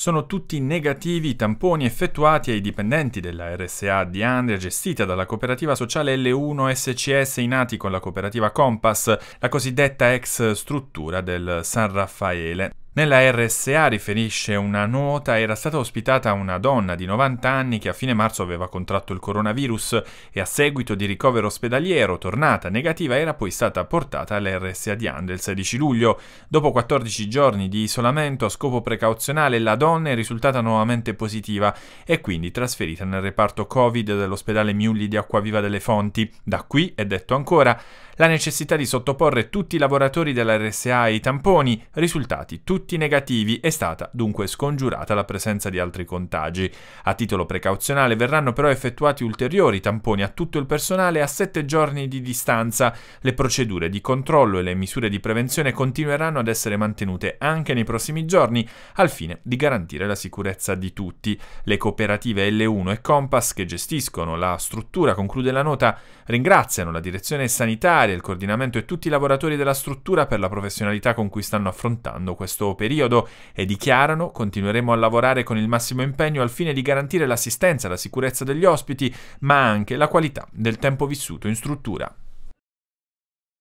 sono tutti negativi i tamponi effettuati ai dipendenti della RSA di Andria gestita dalla cooperativa sociale L1 SCS i nati con la cooperativa Compass, la cosiddetta ex struttura del San Raffaele. Nella RSA, riferisce una nota, era stata ospitata una donna di 90 anni che a fine marzo aveva contratto il coronavirus e a seguito di ricovero ospedaliero tornata negativa era poi stata portata all'RSA di Ande il 16 luglio. Dopo 14 giorni di isolamento a scopo precauzionale la donna è risultata nuovamente positiva e quindi trasferita nel reparto Covid dell'ospedale Miulli di Acquaviva delle Fonti. Da qui, è detto ancora, la necessità di sottoporre tutti i lavoratori dell'RSA ai tamponi, risultati tutti tutti negativi, è stata dunque scongiurata la presenza di altri contagi. A titolo precauzionale verranno però effettuati ulteriori tamponi a tutto il personale a sette giorni di distanza. Le procedure di controllo e le misure di prevenzione continueranno ad essere mantenute anche nei prossimi giorni al fine di garantire la sicurezza di tutti. Le cooperative L1 e Compass che gestiscono la struttura, conclude la nota, ringraziano la direzione sanitaria, il coordinamento e tutti i lavoratori della struttura per la professionalità con cui stanno affrontando questo periodo e dichiarano continueremo a lavorare con il massimo impegno al fine di garantire l'assistenza, la sicurezza degli ospiti, ma anche la qualità del tempo vissuto in struttura.